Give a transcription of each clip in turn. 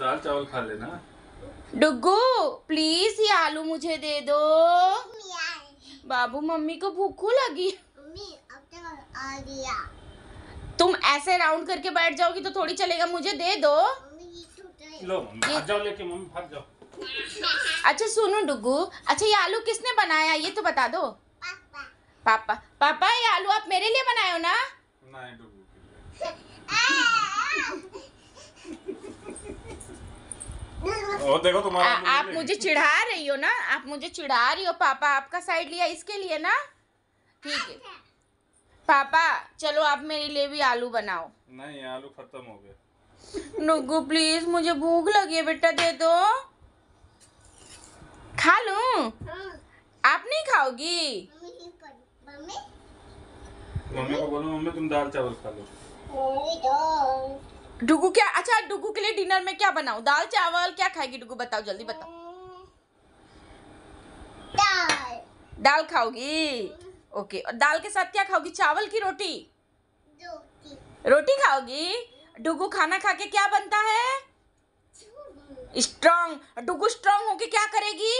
दाल चावल खा लेना डुगू प्लीज ये आलू मुझे दे दो बाबू मम्मी को भूखू लगी तुम ऐसे राउंड करके बैठ जाओगी तो थोड़ी चलेगा मुझे दे दो लो भाग जाओ लेके मम्मी भाग जाओ अच्छा सुनो डुगू अच्छा ये आलू किसने बनाया ये तो बता दो पापा पापा पापा ये आलू आप मेरे लिए बनाए हो ना नहीं डुगू और देखो तुम्हारा आ, आप मुझे चिढ़ा रही हो ना आप मुझे चिढ़ा रही हो पापा आपका साइड लिया इसके लिए ना ठीक है पापा चलो आप मेरे लिए भी आलू बनाओ नहीं आलू खत्म हो गए नुगू प्लीज मुझे भूख लगी है बेटा दे दो खा लू हाँ। आप नहीं खाओगी मम्मी को बोलो मम्मी तुम दाल चावल खा लो डुगू क्या अच्छा डुगू के लिए डिनर में क्या बनाऊ दाल चावल क्या खाएगी डुगू बताओ जल्दी बताओ दाल दाल खाओगी ओके और दाल के साथ क्या खाओगी चावल की रोटी रोटी रोटी खाओगी डुगू खाना खा के क्या बनता है स्ट्रांग डुगू स्ट्रांग होके क्या करेगी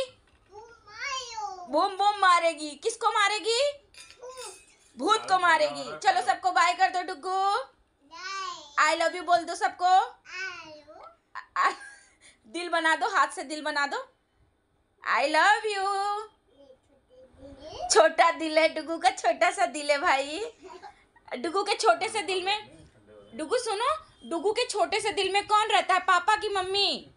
बूम बूम मारेगी किसको मारेगी भूत को मारेगी चलो सबको बाय कर दो डुगू आई लव यू बोल दो सबको दिल बना दो हाथ से दिल बना दो आई लव यू छोटा दिल है डुगू का छोटा सा दिल है भाई डुगू के छोटे से दिल में डुगू सुनो डुगू के छोटे से दिल में कौन रहता है पापा की मम्मी